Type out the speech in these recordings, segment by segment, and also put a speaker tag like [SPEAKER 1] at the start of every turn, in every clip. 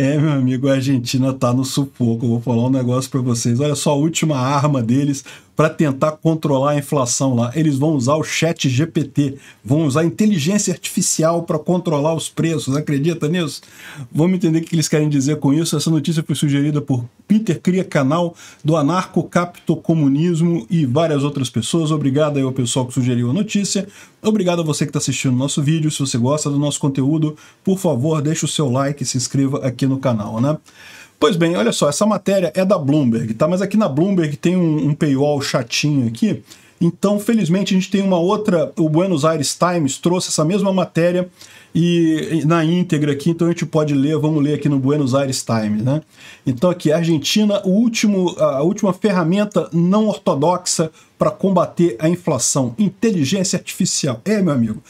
[SPEAKER 1] É, meu amigo, a Argentina tá no sufoco. Eu vou falar um negócio para vocês. Olha só, a última arma deles para tentar controlar a inflação lá. Eles vão usar o chat GPT, vão usar inteligência artificial para controlar os preços. Acredita nisso? Vamos entender o que eles querem dizer com isso. Essa notícia foi sugerida por Peter Cria Canal, do Anarcocaptocomunismo e várias outras pessoas. Obrigado aí ao pessoal que sugeriu a notícia. Obrigado a você que está assistindo o nosso vídeo. Se você gosta do nosso conteúdo, por favor, deixe o seu like e se inscreva aqui no canal, né? Pois bem, olha só, essa matéria é da Bloomberg, tá? Mas aqui na Bloomberg tem um, um paywall chatinho aqui. Então, felizmente, a gente tem uma outra. O Buenos Aires Times trouxe essa mesma matéria e, e na íntegra aqui, então a gente pode ler, vamos ler aqui no Buenos Aires Times, né? Então, aqui, Argentina, o último, a última ferramenta não ortodoxa para combater a inflação, inteligência artificial. É, meu amigo,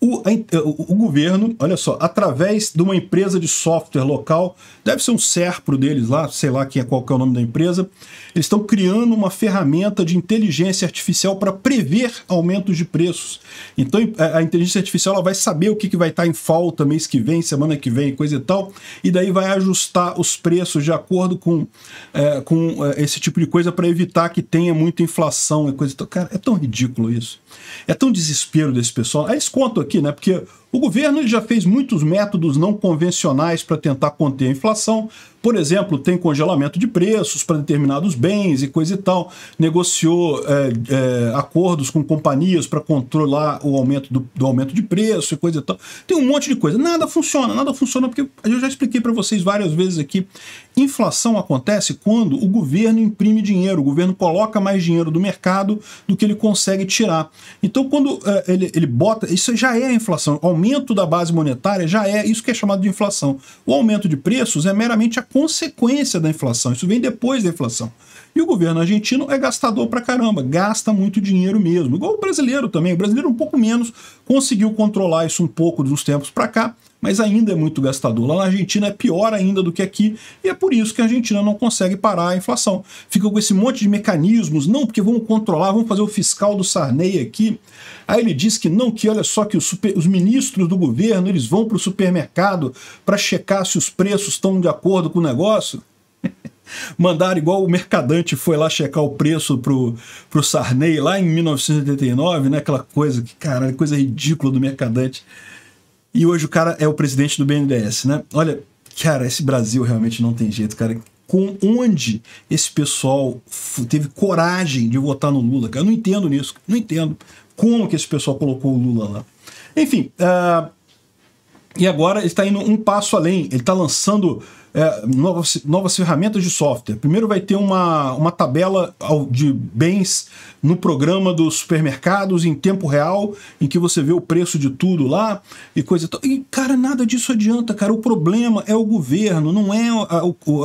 [SPEAKER 1] o, o, governo, olha só, através de uma empresa de software local, deve ser um SERPRO deles lá, sei lá quem é, qual que é o nome da empresa, eles estão criando uma ferramenta de inteligência artificial para prever aumentos de preços. Então a, a inteligência artificial ela vai saber o que, que vai estar tá em falta mês que vem, semana que vem, coisa e tal, e daí vai ajustar os preços de acordo com, é, com é, esse tipo de coisa para evitar que tenha muita inflação e coisa e tal. Cara, é tão ridículo isso. É tão desespero desse pessoal. Aí eles contam aqui, né? Porque o governo já fez muitos métodos não convencionais para tentar conter a inflação. Por exemplo, tem congelamento de preços para determinados bens e coisa e tal. Negociou é, é, acordos com companhias para controlar o aumento do, do, aumento de preço e coisa e tal. Tem um monte de coisa. Nada funciona, nada funciona porque eu já expliquei para vocês várias vezes aqui. Inflação acontece quando o governo imprime dinheiro, o governo coloca mais dinheiro do mercado do que ele consegue tirar. Então, quando é, ele, ele bota, isso já é a inflação aumento da base monetária já é isso que é chamado de inflação. O aumento de preços é meramente a consequência da inflação, isso vem depois da inflação. E o governo argentino é gastador pra caramba, gasta muito dinheiro mesmo. Igual o brasileiro também, o brasileiro um pouco menos, conseguiu controlar isso um pouco dos tempos para cá, mas ainda é muito gastador. Lá na Argentina é pior ainda do que aqui, e é por isso que a Argentina não consegue parar a inflação. Fica com esse monte de mecanismos, não, porque vamos controlar, vamos fazer o fiscal do Sarney aqui. Aí ele diz que não, que olha só que os, super, os ministros do governo eles vão para o supermercado para checar se os preços estão de acordo com o negócio. Mandaram igual o mercadante foi lá checar o preço pro, pro Sarney lá em 1989, né? Aquela coisa que, cara, coisa ridícula do mercadante. E hoje o cara é o presidente do BNDES, né? Olha, cara, esse Brasil realmente não tem jeito, cara. Com onde esse pessoal teve coragem de votar no Lula, cara? Eu não entendo nisso, não entendo. Como que esse pessoal colocou o Lula lá? Enfim, uh, e agora ele está indo um passo além. Ele está lançando é, novas, novas ferramentas de software. Primeiro vai ter uma, uma tabela de bens no programa dos supermercados em tempo real, em que você vê o preço de tudo lá e coisa e tal. E, cara, nada disso adianta, cara. O problema é o governo, não é a,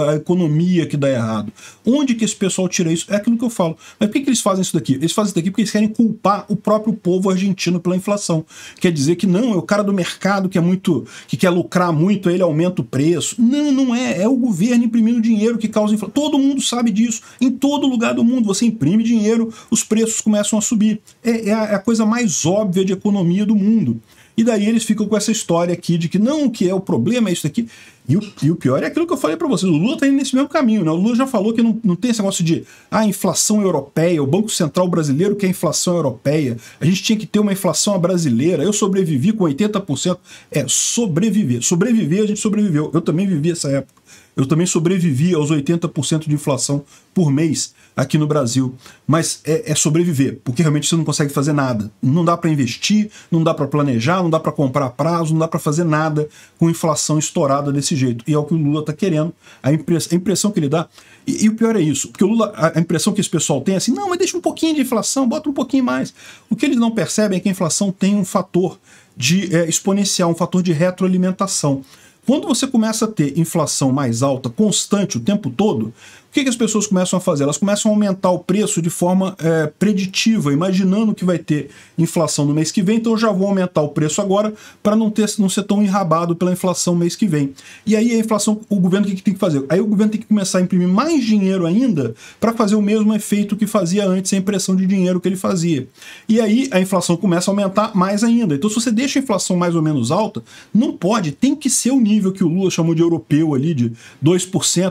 [SPEAKER 1] a economia que dá errado. Onde que esse pessoal tira isso? É aquilo que eu falo. Mas por que, que eles fazem isso daqui? Eles fazem isso daqui porque eles querem culpar o próprio povo argentino pela inflação. Quer dizer que não, é o cara do mercado que é muito. que quer lucrar muito, ele aumenta o preço. Não, não é é, é, o governo imprimindo dinheiro que causa inflação. Todo mundo sabe disso. Em todo lugar do mundo, você imprime dinheiro, os preços começam a subir. É, é a, é a coisa mais óbvia de economia do mundo. E daí eles ficam com essa história aqui de que não, o que é o problema, é isso aqui. E o, e o pior é aquilo que eu falei para vocês: o Lula tá indo nesse mesmo caminho, né? O Lula já falou que não, não tem esse negócio de ah, inflação europeia, o Banco Central brasileiro quer inflação europeia, a gente tinha que ter uma inflação brasileira. Eu sobrevivi com 80%. É, sobreviver. Sobreviver, a gente sobreviveu. Eu também vivi essa época. Eu também sobrevivi aos 80% de inflação por mês aqui no Brasil. Mas é, é, sobreviver, porque realmente você não consegue fazer nada. Não dá para investir, não dá para planejar, não dá para comprar prazo, não dá para fazer nada com inflação estourada desse jeito. E é o que o Lula está querendo. A, impress a, impressão que ele dá. E, e, o pior é isso, porque o Lula, a, impressão que esse pessoal tem é assim: não, mas deixa um pouquinho de inflação, bota um pouquinho mais. O que eles não percebem é que a inflação tem um fator de é, exponencial, um fator de retroalimentação. Quando você começa a ter inflação mais alta constante o tempo todo, que, que as pessoas começam a fazer? Elas começam a aumentar o preço de forma é, preditiva, imaginando que vai ter inflação no mês que vem, então eu já vou aumentar o preço agora para não, ter, não ser tão enrabado pela inflação mês que vem. E aí a inflação, o governo o que, que tem que fazer? Aí o governo tem que começar a imprimir mais dinheiro ainda para fazer o mesmo efeito que fazia antes, a impressão de dinheiro que ele fazia. E aí a inflação começa a aumentar mais ainda. Então se você deixa a inflação mais ou menos alta, não pode, tem que ser o nível que o Lula chamou de europeu ali, de 2%,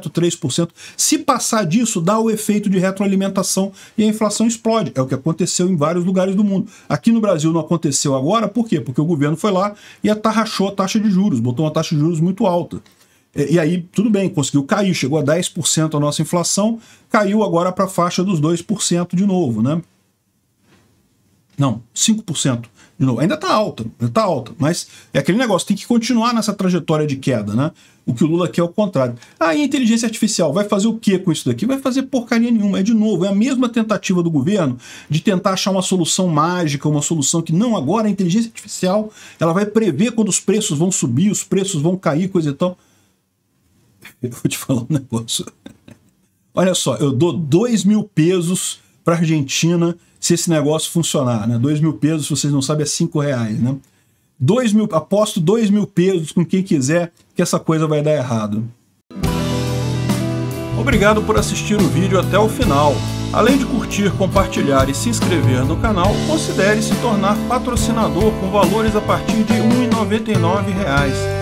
[SPEAKER 1] 3%. Se passar disso dá o efeito de retroalimentação e a inflação explode. É o que aconteceu em vários lugares do mundo. Aqui no Brasil não aconteceu agora, por quê? Porque o governo foi lá e atarrachou a taxa de juros, botou uma taxa de juros muito alta. E aí, tudo bem, conseguiu cair, chegou a 10% a nossa inflação, caiu agora para a faixa dos 2% de novo, né? Não, 5%. De novo, ainda está alta, ainda tá alta, tá mas é aquele negócio, tem que continuar nessa trajetória de queda, né? O que o Lula quer é o contrário. Aí ah, a inteligência artificial vai fazer o que com isso daqui? Vai fazer porcaria nenhuma. É de novo, é a mesma tentativa do governo de tentar achar uma solução mágica, uma solução que não agora a inteligência artificial, ela vai prever quando os preços vão subir, os preços vão cair, coisa e tal. Eu vou te falar um negócio. Olha só, eu dou dois mil pesos para a Argentina se esse negócio funcionar. Né? 2 mil pesos, se vocês não sabem, é 5 reais. Né? Dois mil, aposto 2 mil pesos com quem quiser que essa coisa vai dar errado. Obrigado por assistir o vídeo até o final. Além de curtir, compartilhar e se inscrever no canal, considere se tornar patrocinador com valores a partir de R$ 1,99